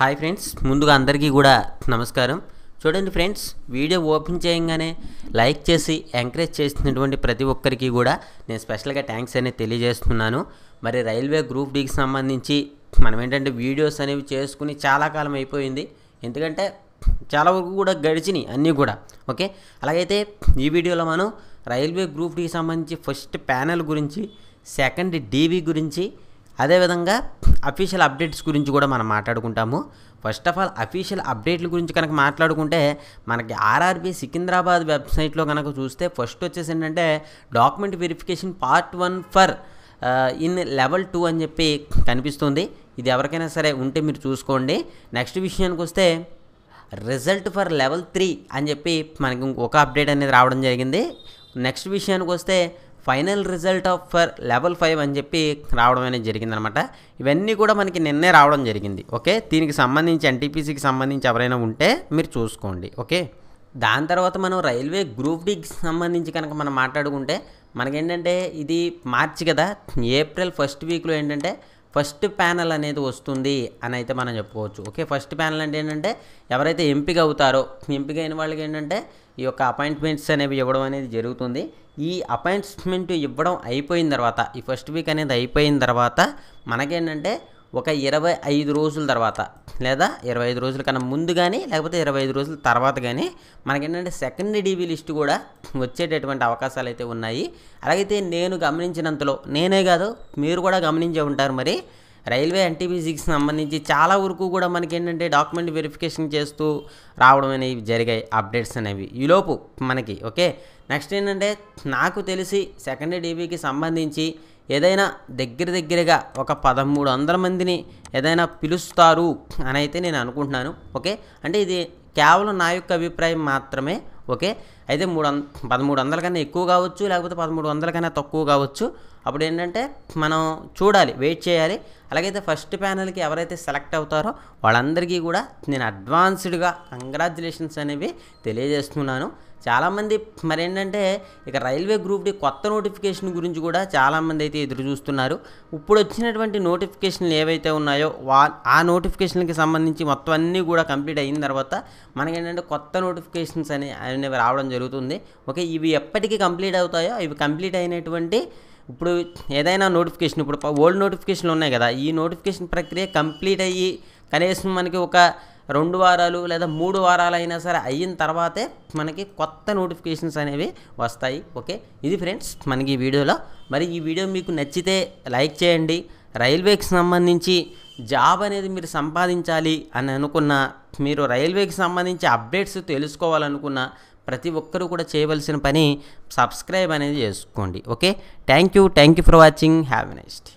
hi friends ముందుగా అందరికీ కూడా నమస్కారం చూడండి ఫ్రెండ్స్ వీడియో ఓపెన్ చేయగానే లైక్ చేసి ఎంకరేజ్ చేసినటువంటి ప్రతి ఒక్కరికి కూడా నేను స్పెషల్గా థ్యాంక్స్ అనేది తెలియజేస్తున్నాను మరి రైల్వే గ్రూప్ డీకి సంబంధించి మనం ఏంటంటే వీడియోస్ అనేవి చేసుకుని చాలా కాలం అయిపోయింది ఎందుకంటే చాలా వరకు కూడా గడిచినాయి అన్నీ కూడా ఓకే అలాగైతే ఈ వీడియోలో మనం రైల్వే గ్రూప్ డీకి సంబంధించి ఫస్ట్ ప్యానెల్ గురించి సెకండ్ డీవీ గురించి అదేవిధంగా అఫీషియల్ అప్డేట్స్ గురించి కూడా మనం మాట్లాడుకుంటాము ఫస్ట్ ఆఫ్ ఆల్ అఫీషియల్ అప్డేట్ల గురించి కనుక మాట్లాడుకుంటే మనకి ఆర్ఆర్బీ సికింద్రాబాద్ వెబ్సైట్లో కనుక చూస్తే ఫస్ట్ వచ్చేసి ఏంటంటే document verification part one for in level two అని చెప్పి కనిపిస్తుంది ఇది ఎవరికైనా సరే ఉంటే మీరు చూసుకోండి నెక్స్ట్ విషయానికి వస్తే రిజల్ట్ ఫర్ లెవెల్ త్రీ అని చెప్పి మనకి ఒక అప్డేట్ అనేది రావడం జరిగింది నెక్స్ట్ విషయానికి వస్తే final result of for level five అని చెప్పి రావడం అనేది జరిగిందనమాట ఇవన్నీ కూడా మనకి నిన్నే రావడం జరిగింది ఓకే దీనికి సంబంధించి ఎన్టీపీసీకి సంబంధించి ఎవరైనా ఉంటే మీరు చూసుకోండి ఓకే దాని తర్వాత మనం రైల్వే గ్రూప్ డికి సంబంధించి కనుక మనం మాట్లాడుకుంటే మనకేంటంటే ఇది మార్చి కదా ఏప్రిల్ ఫస్ట్ వీక్లో ఏంటంటే ఫస్ట్ ప్యానల్ అనేది వస్తుంది అని అయితే మనం చెప్పుకోవచ్చు ఓకే ఫస్ట్ ప్యానల్ అంటే ఏంటంటే ఎవరైతే ఎంపిక అవుతారో ఎంపిక అయిన వాళ్ళకి ఏంటంటే ఈ యొక్క అపాయింట్మెంట్స్ అనేవి ఇవ్వడం అనేది జరుగుతుంది ఈ అపాయింట్మెంట్ ఇవ్వడం అయిపోయిన తర్వాత ఈ ఫస్ట్ వీక్ అనేది అయిపోయిన తర్వాత మనకేంటంటే ఒక ఇరవై ఐదు రోజుల తర్వాత లేదా ఇరవై ఐదు రోజుల కన్నా ముందు కానీ లేకపోతే ఇరవై ఐదు రోజుల తర్వాత కానీ మనకేంటంటే సెకండ్ డీబీ లిస్ట్ కూడా వచ్చేటటువంటి అవకాశాలు అయితే ఉన్నాయి అలాగైతే నేను గమనించినంతలో నేనే కాదు మీరు కూడా గమనించే ఉంటారు మరి రైల్వే ఎన్టీపీసీకి సంబంధించి చాలా వరకు కూడా మనకి ఏంటంటే డాక్యుమెంట్ వెరిఫికేషన్ చేస్తూ రావడం అనేవి జరిగాయి అప్డేట్స్ అనేవి ఈలోపు మనకి ఓకే నెక్స్ట్ ఏంటంటే నాకు తెలిసి సెకండ్ డీబీకి సంబంధించి ఏదైనా దగ్గర దగ్గరగా ఒక పదమూడు వందల మందిని ఏదైనా పిలుస్తారు అని అయితే నేను అనుకుంటున్నాను ఓకే అంటే ఇది కేవలం నా యొక్క అభిప్రాయం మాత్రమే ఓకే అయితే మూడు పదమూడు వందల కన్నా ఎక్కువ కావచ్చు లేకపోతే పదమూడు వందల కన్నా తక్కువ కావచ్చు అప్పుడు ఏంటంటే మనం చూడాలి వెయిట్ చేయాలి అలాగైతే ఫస్ట్ ప్యానల్కి ఎవరైతే సెలెక్ట్ అవుతారో వాళ్ళందరికీ కూడా నేను అడ్వాన్స్డ్గా కంగ్రాచులేషన్స్ అనేవి తెలియజేస్తున్నాను చాలామంది మరేంటంటే ఇక రైల్వే గ్రూప్ డి కొత్త నోటిఫికేషన్ గురించి కూడా చాలామంది అయితే ఎదురు చూస్తున్నారు ఇప్పుడు వచ్చినటువంటి నోటిఫికేషన్లు ఏవైతే ఉన్నాయో వా ఆ నోటిఫికేషన్కి సంబంధించి మొత్తం అన్నీ కూడా కంప్లీట్ అయిన తర్వాత మనకేంటంటే కొత్త నోటిఫికేషన్స్ అని అనేవి రావడం జరుగుతుంది జరుగుతుంది ఓకే ఇవి ఎప్పటికీ కంప్లీట్ అవుతాయో ఇవి కంప్లీట్ అయినటువంటి ఇప్పుడు ఏదైనా నోటిఫికేషన్ ఇప్పుడు ఓల్డ్ నోటిఫికేషన్లు ఉన్నాయి కదా ఈ నోటిఫికేషన్ ప్రక్రియ కంప్లీట్ అయ్యి కనీసం మనకి ఒక రెండు వారాలు లేదా మూడు వారాలు అయినా సరే అయిన తర్వాతే మనకి కొత్త నోటిఫికేషన్స్ అనేవి వస్తాయి ఓకే ఇది ఫ్రెండ్స్ మనకి ఈ వీడియోలో మరి ఈ వీడియో మీకు నచ్చితే లైక్ చేయండి రైల్వేకి సంబంధించి జాబ్ అనేది మీరు సంపాదించాలి అని అనుకున్న మీరు రైల్వేకి సంబంధించి అప్డేట్స్ తెలుసుకోవాలనుకున్న ప్రతి ఒక్కరూ కూడా చేయవలసిన పని సబ్స్క్రైబ్ అనేది చేసుకోండి okay thank you thank you for watching have నైస్ట్